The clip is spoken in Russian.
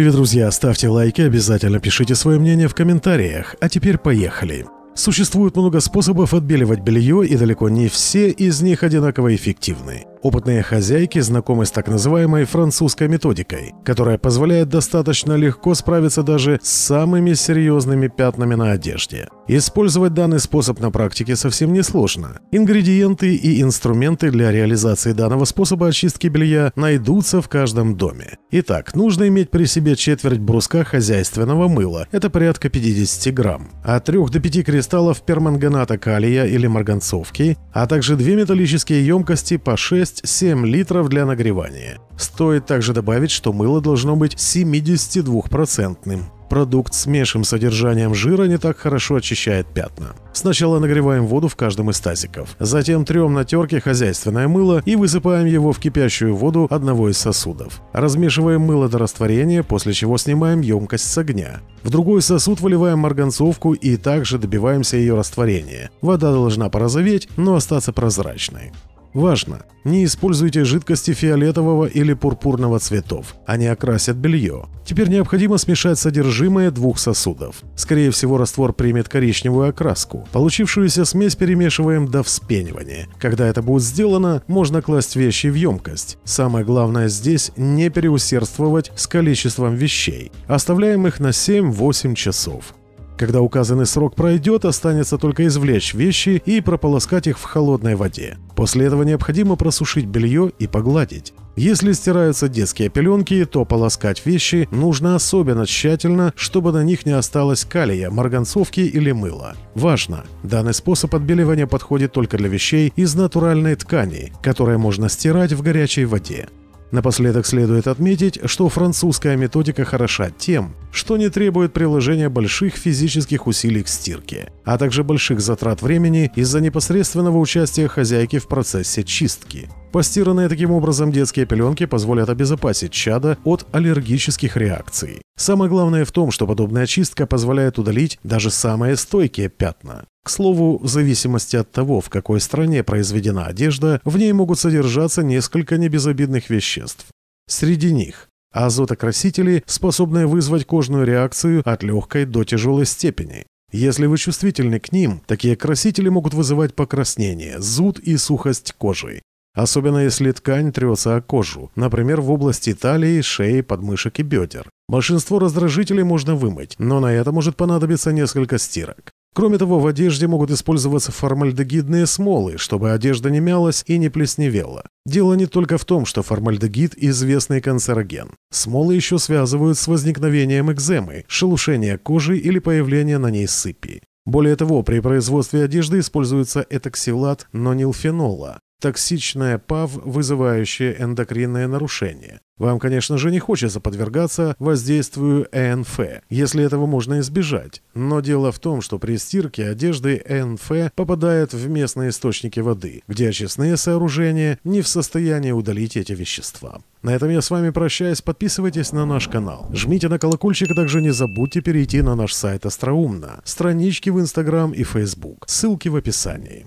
Привет, друзья! Ставьте лайки, обязательно пишите свое мнение в комментариях. А теперь поехали! Существует много способов отбеливать белье, и далеко не все из них одинаково эффективны. Опытные хозяйки знакомы с так называемой французской методикой, которая позволяет достаточно легко справиться даже с самыми серьезными пятнами на одежде. Использовать данный способ на практике совсем не сложно. Ингредиенты и инструменты для реализации данного способа очистки белья найдутся в каждом доме. Итак, нужно иметь при себе четверть бруска хозяйственного мыла, это порядка 50 грамм, от 3 до 5 кристаллов перманганата калия или марганцовки, а также две металлические емкости по 6 емкость 7 литров для нагревания. Стоит также добавить, что мыло должно быть 72-процентным. Продукт с меньшим содержанием жира не так хорошо очищает пятна. Сначала нагреваем воду в каждом из тазиков. Затем трем на терке хозяйственное мыло и высыпаем его в кипящую воду одного из сосудов. Размешиваем мыло до растворения, после чего снимаем емкость с огня. В другой сосуд выливаем марганцовку и также добиваемся ее растворения. Вода должна порозоветь, но остаться прозрачной. Важно, не используйте жидкости фиолетового или пурпурного цветов, они окрасят белье. Теперь необходимо смешать содержимое двух сосудов. Скорее всего, раствор примет коричневую окраску. Получившуюся смесь перемешиваем до вспенивания. Когда это будет сделано, можно класть вещи в емкость. Самое главное здесь не переусердствовать с количеством вещей. Оставляем их на 7-8 часов. Когда указанный срок пройдет, останется только извлечь вещи и прополоскать их в холодной воде. После этого необходимо просушить белье и погладить. Если стираются детские пеленки, то полоскать вещи нужно особенно тщательно, чтобы на них не осталось калия, марганцовки или мыла. Важно! Данный способ отбеливания подходит только для вещей из натуральной ткани, которые можно стирать в горячей воде. Напоследок следует отметить, что французская методика хороша тем, что не требует приложения больших физических усилий к стирке, а также больших затрат времени из-за непосредственного участия хозяйки в процессе чистки. Постиранные таким образом детские пеленки позволят обезопасить чада от аллергических реакций. Самое главное в том, что подобная чистка позволяет удалить даже самые стойкие пятна. К слову, в зависимости от того, в какой стране произведена одежда, в ней могут содержаться несколько небезобидных веществ. Среди них азотокрасители способны вызвать кожную реакцию от легкой до тяжелой степени. Если вы чувствительны к ним, такие красители могут вызывать покраснение, зуд и сухость кожи. Особенно если ткань трется о кожу, например, в области талии, шеи, подмышек и бедер. Большинство раздражителей можно вымыть, но на это может понадобиться несколько стирок. Кроме того, в одежде могут использоваться формальдегидные смолы, чтобы одежда не мялась и не плесневела. Дело не только в том, что формальдегид – известный канцероген. Смолы еще связывают с возникновением экземы, шелушения кожи или появления на ней сыпи. Более того, при производстве одежды используется этоксилат нонилфенола, токсичная ПАВ, вызывающая эндокринное нарушение. Вам, конечно же, не хочется подвергаться воздействию ЭНФ, если этого можно избежать. Но дело в том, что при стирке одежды ЭНФ попадает в местные источники воды, где очистные сооружения не в состоянии удалить эти вещества. На этом я с вами прощаюсь. Подписывайтесь на наш канал. Жмите на колокольчик, а также не забудьте перейти на наш сайт Остроумно, странички в Инстаграм и Фейсбук. Ссылки в описании.